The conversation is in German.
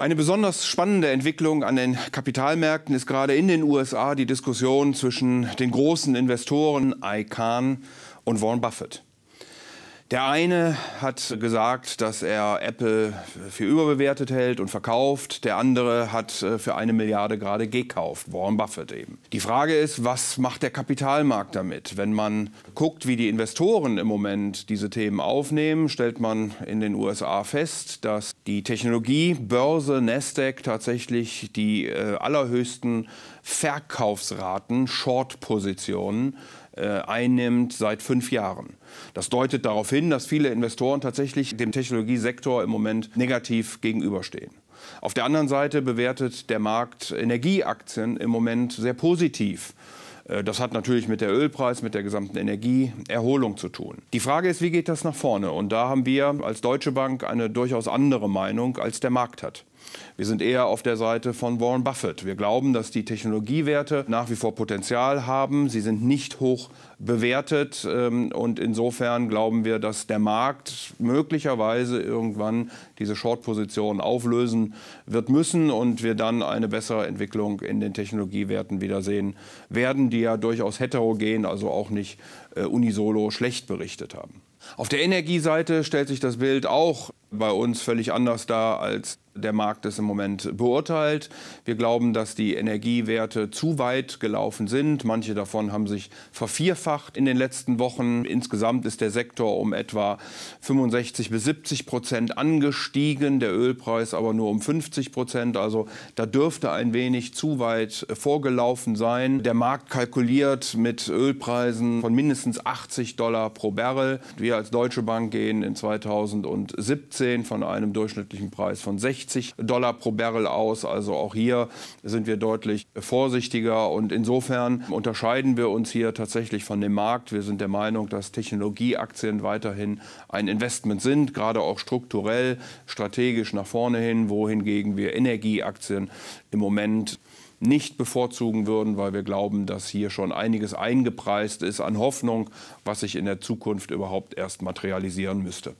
Eine besonders spannende Entwicklung an den Kapitalmärkten ist gerade in den USA die Diskussion zwischen den großen Investoren ICANN und Warren Buffett. Der eine hat gesagt, dass er Apple für überbewertet hält und verkauft. Der andere hat äh, für eine Milliarde gerade gekauft, Warren Buffett eben. Die Frage ist, was macht der Kapitalmarkt damit? Wenn man guckt, wie die Investoren im Moment diese Themen aufnehmen, stellt man in den USA fest, dass die Technologiebörse Nasdaq tatsächlich die äh, allerhöchsten Verkaufsraten, Short-Positionen äh, einnimmt seit fünf Jahren. Das deutet darauf hin, dass viele Investoren tatsächlich dem Technologiesektor im Moment negativ gegenüberstehen. Auf der anderen Seite bewertet der Markt Energieaktien im Moment sehr positiv. Äh, das hat natürlich mit der Ölpreis, mit der gesamten Energieerholung zu tun. Die Frage ist, wie geht das nach vorne? Und da haben wir als Deutsche Bank eine durchaus andere Meinung, als der Markt hat. Wir sind eher auf der Seite von Warren Buffett. Wir glauben, dass die Technologiewerte nach wie vor Potenzial haben. Sie sind nicht hoch bewertet ähm, und insofern glauben wir, dass der Markt möglicherweise irgendwann diese Short-Position auflösen wird müssen und wir dann eine bessere Entwicklung in den Technologiewerten wiedersehen werden, die ja durchaus heterogen, also auch nicht äh, unisolo schlecht berichtet haben. Auf der Energieseite stellt sich das Bild auch bei uns völlig anders dar als der Markt es im Moment beurteilt. Wir glauben, dass die Energiewerte zu weit gelaufen sind. Manche davon haben sich vervierfacht in den letzten Wochen. Insgesamt ist der Sektor um etwa 65 bis 70 Prozent angestiegen, der Ölpreis aber nur um 50 Prozent. Also da dürfte ein wenig zu weit vorgelaufen sein. Der Markt kalkuliert mit Ölpreisen von mindestens 80 Dollar pro Barrel. Wir als Deutsche Bank gehen in 2017 von einem durchschnittlichen Preis von 60 60 Dollar pro Barrel aus. Also auch hier sind wir deutlich vorsichtiger und insofern unterscheiden wir uns hier tatsächlich von dem Markt. Wir sind der Meinung, dass Technologieaktien weiterhin ein Investment sind, gerade auch strukturell, strategisch nach vorne hin, wohingegen wir Energieaktien im Moment nicht bevorzugen würden, weil wir glauben, dass hier schon einiges eingepreist ist an Hoffnung, was sich in der Zukunft überhaupt erst materialisieren müsste.